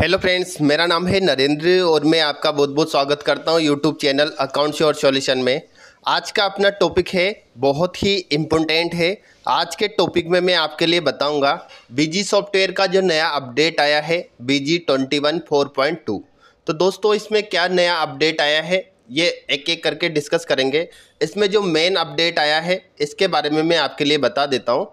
hello friends मेरा नाम है नरेंद्र और मैं आपका बहुत बहुत स्वागत करता हूं YouTube channel Account Sure Solution में आज का अपना टॉपिक है बहुत ही इम्पोर्टेंट है आज के टॉपिक में मैं आपके लिए बताऊंगा बीजी सॉफ्टवेयर का जो नया अपडेट आया है B G twenty one four point two तो दोस्तों इसमें क्या नया अपडेट आया है ये एक एक करके डिस्कस करेंगे इसमें जो मेन अपडेट आया है इसके बारे में मैं आपके लिए बता देता हूँ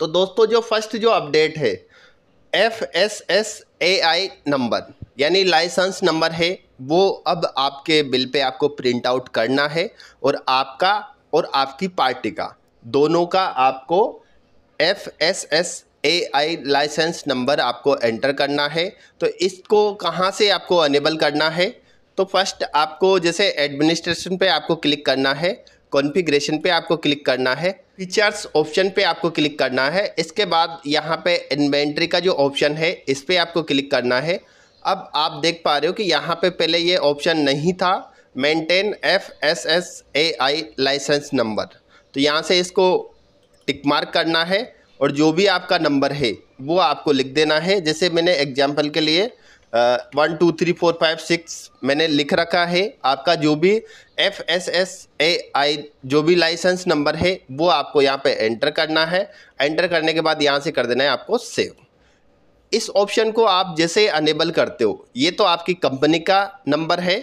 तो दोस्तों जो फर्स्ट जो अपडेट है F S S A I number यानी लाइसेंस नंबर है वो अब आपके बिल पे आपको प्रिंट आउट करना है और आपका और आपकी पार्टी का दोनों का आपको F S S A I licence number आपको एंटर करना है तो इसको कहाँ से आपको अनेबल करना है तो फर्स्ट आपको जैसे एडमिनिस्ट्रेशन पे आपको क्लिक करना है कॉन्फ़िगरेशन पे आपको क्लिक करना है फीचर्स ऑप्शन पे आपको क्लिक करना है इसके बाद यहाँ पे इन्वेंट्री का जो ऑप्शन है इस पर आपको क्लिक करना है अब आप देख पा रहे हो कि यहाँ पे पहले ये ऑप्शन नहीं था maintain F S S A I licence number तो यहाँ से इसको टिक मार्क करना है और जो भी आपका नंबर है वो आपको लिख देना है जैसे मैंने एग्जाम्पल के लिए one two three four five six मैंने लिख रखा है आपका जो भी F S S A I जो भी लाइसेंस नंबर है वो आपको यहाँ पे एंटर करना है एंटर करने के बाद यहाँ से कर देना है आपको सेव इस ऑप्शन को आप जैसे अनेबल करते हो ये तो आपकी कंपनी का नंबर है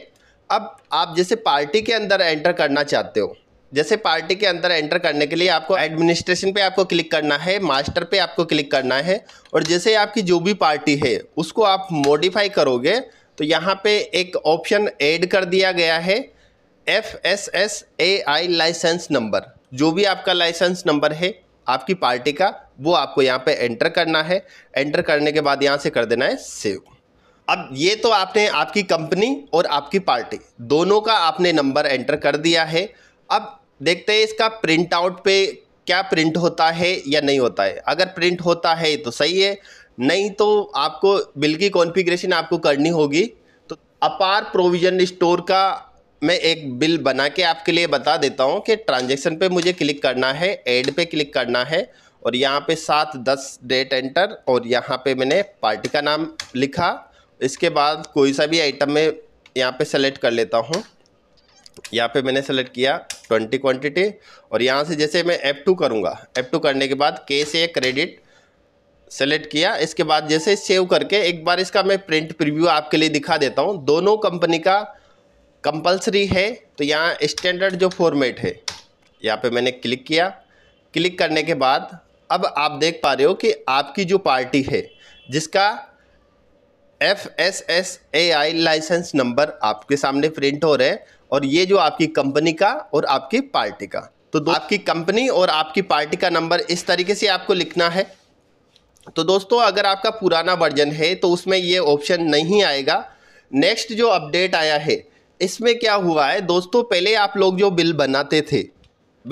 अब आप जैसे पार्टी के अंदर एंटर करना चाहते हो जैसे पार्टी के अंदर एंटर करने के लिए आपको एडमिनिस्ट्रेशन पे आपको क्लिक करना है मास्टर पे आपको क्लिक करना है और जैसे आपकी जो भी पार्टी है उसको आप मॉडिफाई करोगे तो यहाँ पे एक ऑप्शन ऐड कर दिया गया है F S S A I licence number जो भी आपका लाइसेंस नंबर है आपकी पार्टी का वो आपको यहाँ पे एंटर करना है एंटर करने के बाद यहाँ से कर देना है सेव अब ये तो आपने आपकी कंपनी और आपकी पार्टी दोनों का आपने नंबर एंटर कर दिया है अब देखते हैं इसका प्रिंट आउट पे क्या प्रिंट होता है या नहीं होता है अगर प्रिंट होता है तो सही है नहीं तो आपको बिल की कॉन्फ़िगरेशन आपको करनी होगी तो अपार प्रोविजन स्टोर का मैं एक बिल बना के आपके लिए बता देता हूँ कि ट्रांजेक्शन पे मुझे क्लिक करना है एड पे क्लिक करना है और यहाँ पे सात दस डेट एंटर और यहाँ पे मैंने पार्टी का नाम लिखा इसके बाद कोई सा भी आइटम में यहाँ पे सेलेक्ट कर लेता हूँ यहाँ पे मैंने सेलेक्ट किया ट्वेंटी क्वांटिटी और यहाँ से जैसे मैं एप टू करूँगा एप टू करने के बाद के से क्रेडिट सेलेक्ट किया इसके बाद जैसे सेव करके एक बार इसका मैं प्रिंट प्रीव्यू आपके लिए दिखा देता हूँ दोनों कंपनी का कंपलसरी है तो यहाँ स्टैंडर्ड जो फॉर्मेट है यहाँ पे मैंने क्लिक किया क्लिक करने के बाद अब आप देख पा रहे हो कि आपकी जो पार्टी है जिसका F S S A I licence number आपके सामने प्रिंट हो रहे हैं और ये जो आपकी कंपनी का और आपकी पार्टी का तो आपकी कंपनी और आपकी पार्टी का नंबर इस तरीके से आपको लिखना है तो दोस्तों अगर आपका पुराना वर्जन है तो उसमें ये ऑप्शन नहीं आएगा नेक्स्ट जो अपडेट आया है इसमें क्या हुआ है दोस्तों पहले आप लोग जो बिल बनाते थे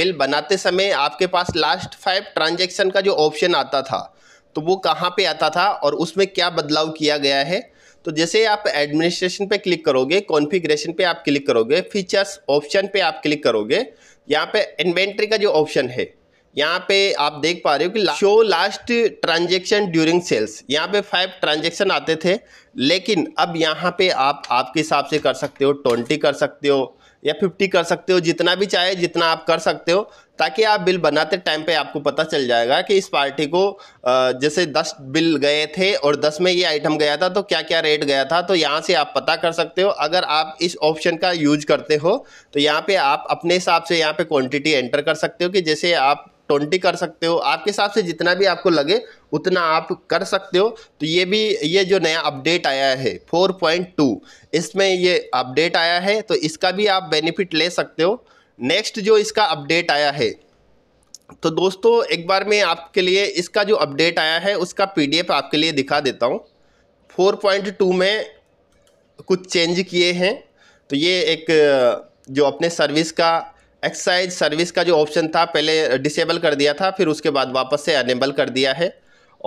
बिल बनाते समय आपके पास लास्ट फाइव ट्रांजेक्शन का जो ऑप्शन आता था तो वो कहाँ पे आता था और उसमें क्या बदलाव किया गया है तो जैसे आप एडमिनिस्ट्रेशन पे क्लिक करोगे कॉन्फ़िगरेशन पे आप क्लिक करोगे फीचर्स ऑप्शन पे आप क्लिक करोगे यहाँ पे इन्वेंट्री का जो ऑप्शन है यहाँ पे आप देख पा रहे हो कि show last transaction during sales यहाँ पे फाइव ट्रांजेक्शन आते थे लेकिन अब यहाँ पे आप आपके हिसाब से कर सकते हो ट्वेंटी कर सकते हो या फिफ्टी कर सकते हो जितना भी चाहे जितना आप कर सकते हो ताकि आप बिल बनाते टाइम पे आपको पता चल जाएगा कि इस पार्टी को जैसे दस बिल गए थे और दस में ये आइटम गया था तो क्या क्या रेट गया था तो यहाँ से आप पता कर सकते हो अगर आप इस ऑप्शन का यूज करते हो तो यहाँ पे आप अपने हिसाब से यहाँ पे क्वांटिटी एंटर कर सकते हो कि जैसे आप ट्वेंटी कर सकते हो आपके हिसाब से जितना भी आपको लगे उतना आप कर सकते हो तो ये भी ये जो नया अपडेट आया है 4.2 इसमें ये अपडेट आया है तो इसका भी आप बेनिफिट ले सकते हो नेक्स्ट जो इसका अपडेट आया है तो दोस्तों एक बार मैं आपके लिए इसका जो अपडेट आया है उसका पीडीएफ आपके लिए दिखा देता हूँ 4.2 में कुछ चेंज किए हैं तो ये एक जो अपने सर्विस का एक्सरसाइज सर्विस का जो ऑप्शन था पहले डिसेबल कर दिया था फिर उसके बाद वापस से अनेबल कर दिया है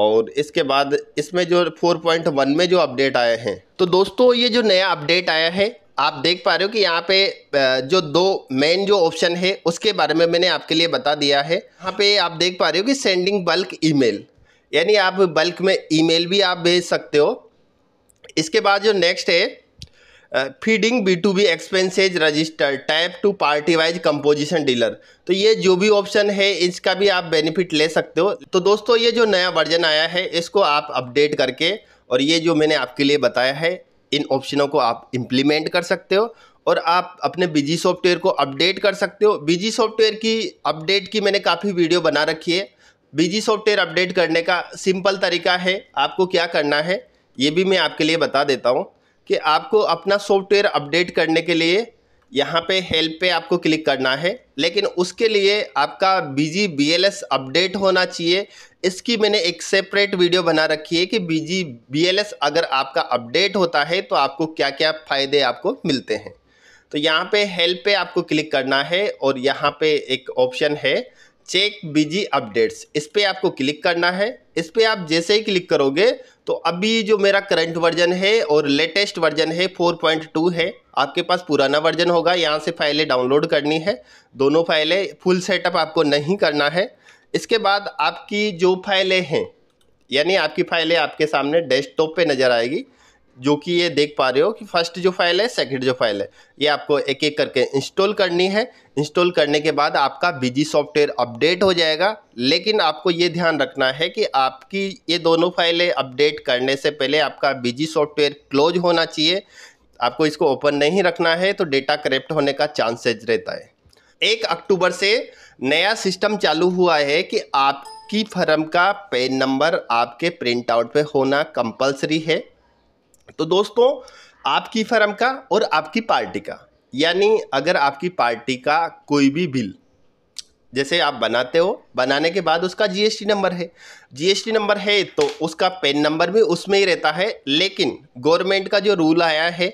और इसके बाद इसमें जो 4.1 में जो अपडेट आए हैं तो दोस्तों ये जो नया अपडेट आया है आप देख पा रहे हो कि यहाँ पे जो दो मेन जो ऑप्शन है उसके बारे में मैंने आपके लिए बता दिया है यहाँ पे आप देख पा रहे हो कि सेंडिंग बल्क ईमेल यानी आप बल्क में ईमेल भी आप भेज सकते हो इसके बाद जो नेक्स्ट है feeding B to B expenses register type two party wise composition dealer तो ये जो भी ऑप्शन है इसका भी आप बेनिफिट ले सकते हो तो दोस्तों ये जो नया वर्जन आया है इसको आप अपडेट करके और ये जो मैंने आपके लिए बताया है इन ऑप्शनों को आप इम्प्लीमेंट कर सकते हो और आप अपने बिजी सॉफ्टवेयर को अपडेट कर सकते हो बिजी सॉफ्टवेयर की अपडेट की मैंने काफ़ी वीडियो बना रखी है बिजी सॉफ्टवेयर अपडेट करने का सिंपल तरीका है आपको क्या करना है ये भी मैं आपके लिए बता देता हूँ कि आपको अपना सॉफ्टवेयर अपडेट करने के लिए यहाँ पे हेल्प पे आपको क्लिक करना है लेकिन उसके लिए आपका बीजी बीएलएस अपडेट होना चाहिए इसकी मैंने एक सेपरेट वीडियो बना रखी है कि बीजी बीएलएस अगर आपका अपडेट होता है तो आपको क्या क्या फ़ायदे आपको मिलते हैं तो यहाँ पे हेल्प पे आपको क्लिक करना है और यहाँ पे एक ऑप्शन है चेक बिजी अपडेट्स इस पर आपको क्लिक करना है इस पर आप जैसे ही क्लिक करोगे तो अभी जो मेरा करंट वर्जन है और लेटेस्ट वर्जन है 4.2 है आपके पास पुराना वर्जन होगा यहाँ से फाइलें डाउनलोड करनी है दोनों फाइलें फुल सेटअप आपको नहीं करना है इसके बाद आपकी जो फाइलें हैं यानी आपकी फाइलें आपके सामने डेस्कटॉप पे नज़र आएगी जो कि ये देख पा रहे हो कि फर्स्ट जो फाइल है सेकंड जो फाइल है ये आपको एक एक करके इंस्टॉल करनी है इंस्टॉल करने के बाद आपका बिजी सॉफ्टवेयर अपडेट हो जाएगा लेकिन आपको ये ध्यान रखना है कि आपकी ये दोनों फाइलें अपडेट करने से पहले आपका बिजी सॉफ्टवेयर क्लोज होना चाहिए आपको इसको ओपन नहीं रखना है तो डेटा करेप्ट होने का चांसेज रहता है एक अक्टूबर से नया सिस्टम चालू हुआ है कि आपकी फर्म का पेन नंबर आपके प्रिंट आउट पर होना कंपलसरी है तो दोस्तों आपकी फर्म का और आपकी पार्टी का यानी अगर आपकी पार्टी का कोई भी बिल जैसे आप बनाते हो बनाने के बाद उसका जीएसटी नंबर है जीएसटी नंबर है तो उसका पेन नंबर भी उसमें ही रहता है लेकिन गवर्नमेंट का जो रूल आया है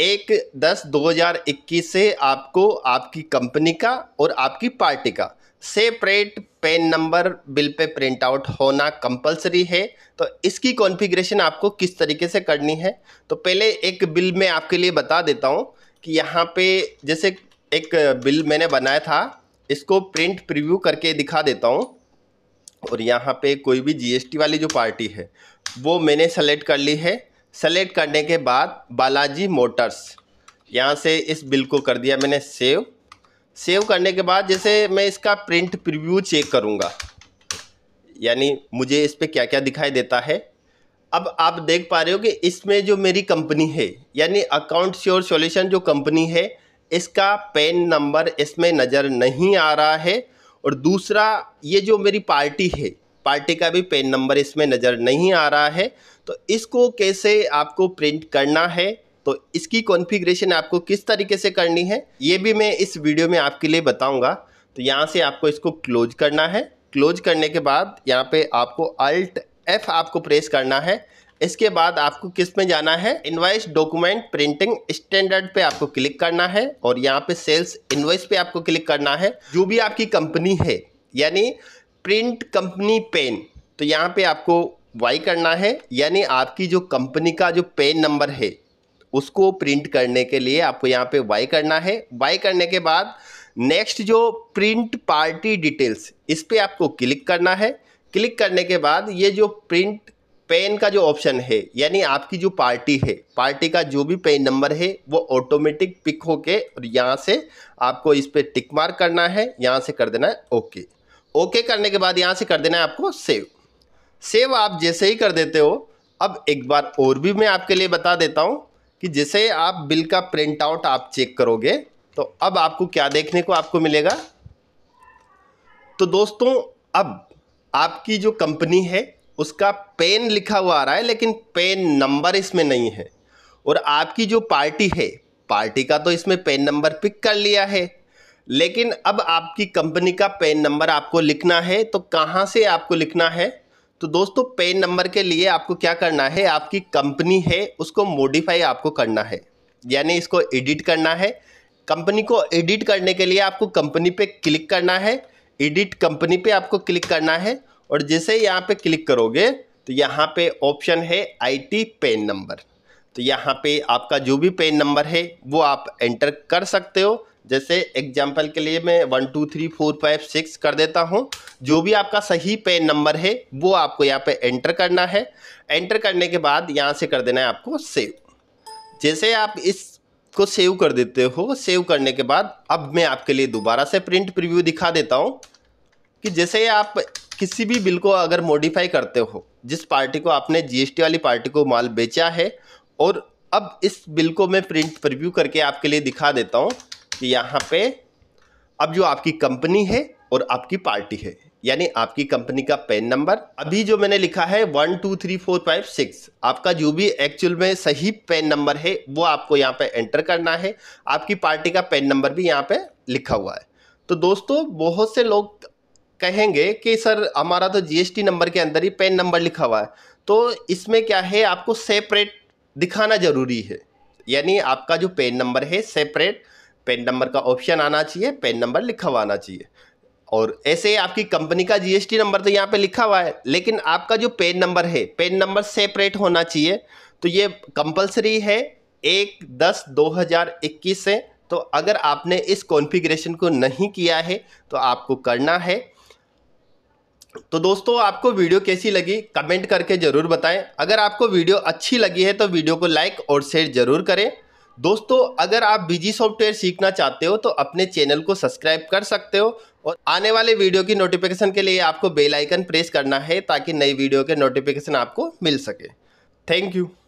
एक दस 2021 से आपको आपकी कंपनी का और आपकी पार्टी का सेपरेट पेन नंबर बिल पे प्रिंट आउट होना कंपलसरी है तो इसकी कॉन्फ़िगरेशन आपको किस तरीके से करनी है तो पहले एक बिल मैं आपके लिए बता देता हूँ कि यहाँ पे जैसे एक बिल मैंने बनाया था इसको प्रिंट प्रीव्यू करके दिखा देता हूँ और यहाँ पे कोई भी जीएसटी वाली जो पार्टी है वो मैंने सेलेक्ट कर ली है सेलेक्ट करने के बाद बालाजी मोटर्स यहाँ से इस बिल को कर दिया मैंने सेव सेव करने के बाद जैसे मैं इसका प्रिंट प्रिव्यू चेक करूँगा यानी मुझे इस पर क्या क्या दिखाई देता है अब आप देख पा रहे हो कि इसमें जो मेरी कंपनी है यानी अकाउंट श्योर सॉल्यूशन जो कंपनी है इसका पेन नंबर इसमें नज़र नहीं आ रहा है और दूसरा ये जो मेरी पार्टी है पार्टी का भी पेन नंबर इसमें नज़र नहीं आ रहा है तो इसको कैसे आपको प्रिंट करना है तो इसकी कॉन्फ़िगरेशन आपको किस तरीके से करनी है ये भी मैं इस वीडियो में आपके लिए बताऊंगा तो यहाँ से आपको इसको क्लोज करना है क्लोज करने के बाद यहाँ पे आपको अल्ट एफ़ आपको प्रेस करना है इसके बाद आपको किस में जाना है इनवाइस डॉक्यूमेंट प्रिंटिंग स्टैंडर्ड पे आपको क्लिक करना है और यहाँ पे सेल्स इनवाइस पे आपको क्लिक करना है जो भी आपकी कंपनी है यानी प्रिंट कंपनी पेन तो यहाँ पे आपको वाई करना है यानी आपकी जो कंपनी का जो पेन नंबर है उसको प्रिंट करने के लिए आपको यहाँ पे वाई करना है वाई करने के बाद नेक्स्ट जो प्रिंट पार्टी डिटेल्स इस पर आपको क्लिक करना है क्लिक करने के बाद ये जो प्रिंट पेन का जो ऑप्शन है यानी आपकी जो पार्टी है पार्टी का जो भी पेन नंबर है वो ऑटोमेटिक पिक होके और यहाँ से आपको इस पर टिक मार्क करना है यहाँ से कर देना है ओके ओके करने के बाद यहाँ से कर देना है आपको सेव सेव आप जैसे ही कर देते हो अब एक बार और भी मैं आपके लिए बता देता हूँ कि जैसे आप बिल का प्रिंट आउट आप चेक करोगे तो अब आपको क्या देखने को आपको मिलेगा तो दोस्तों अब आपकी जो कंपनी है उसका पेन लिखा हुआ आ रहा है लेकिन पेन नंबर इसमें नहीं है और आपकी जो पार्टी है पार्टी का तो इसमें पेन नंबर पिक कर लिया है लेकिन अब आपकी कंपनी का पेन नंबर आपको लिखना है तो कहाँ से आपको लिखना है तो दोस्तों पेन नंबर के लिए आपको क्या करना है आपकी कंपनी है उसको मॉडिफाई आपको करना है यानी इसको एडिट करना है कंपनी को एडिट करने के लिए आपको कंपनी पे क्लिक करना है एडिट कंपनी पे आपको क्लिक करना है और जैसे यहाँ पे क्लिक करोगे तो यहाँ पे ऑप्शन है आईटी पेन नंबर तो यहाँ पे आपका जो भी पेन नंबर है वो आप एंटर कर सकते हो जैसे एग्जाम्पल के लिए मैं one two three four five six कर देता हूँ जो भी आपका सही पेन नंबर है वो आपको यहाँ पे एंटर करना है एंटर करने के बाद यहाँ से कर देना है आपको सेव जैसे आप इसको सेव कर देते हो सेव करने के बाद अब मैं आपके लिए दोबारा से प्रिंट प्रिव्यू दिखा देता हूँ कि जैसे आप किसी भी बिल को अगर मॉडिफाई करते हो जिस पार्टी को आपने जीएसटी वाली पार्टी को माल बेचा है और अब इस बिल को मैं प्रिंट प्रिव्यू करके आपके लिए दिखा देता हूँ कि यहाँ पे अब जो आपकी कंपनी है और आपकी पार्टी है यानी आपकी कंपनी का पेन नंबर अभी जो मैंने लिखा है one two three four five six आपका जो भी एक्चुअल में सही पेन नंबर है वो आपको यहाँ पे एंटर करना है आपकी पार्टी का पेन नंबर भी यहाँ पे लिखा हुआ है तो दोस्तों बहुत से लोग कहेंगे कि सर हमारा तो जीएसटी नंबर के अंदर ही पेन नंबर लिखा हुआ है तो इसमें क्या है आपको सेपरेट दिखाना ज़रूरी है यानी आपका जो पेन नंबर है सेपरेट पेन नंबर का ऑप्शन आना चाहिए पेन नंबर लिखा हुआ आना चाहिए और ऐसे आपकी कंपनी का जीएसटी नंबर तो यहाँ पे लिखा हुआ है लेकिन आपका जो पेन नंबर है पेन नंबर सेपरेट होना चाहिए तो ये कंपलसरी है एक दस दो हज़ार इक्कीस से तो अगर आपने इस कॉन्फ़िगरेशन को नहीं किया है तो आपको करना है तो दोस्तों आपको वीडियो कैसी लगी कमेंट करके ज़रूर बताएं अगर आपको वीडियो अच्छी लगी है तो वीडियो को लाइक और शेयर ज़रूर करें दोस्तों अगर आप बिजी सॉफ्टवेयर सीखना चाहते हो तो अपने चैनल को सब्सक्राइब कर सकते हो और आने वाले वीडियो की नोटिफिकेशन के लिए आपको बेल आइकन प्रेस करना है ताकि नई वीडियो के नोटिफिकेशन आपको मिल सके थैंक यू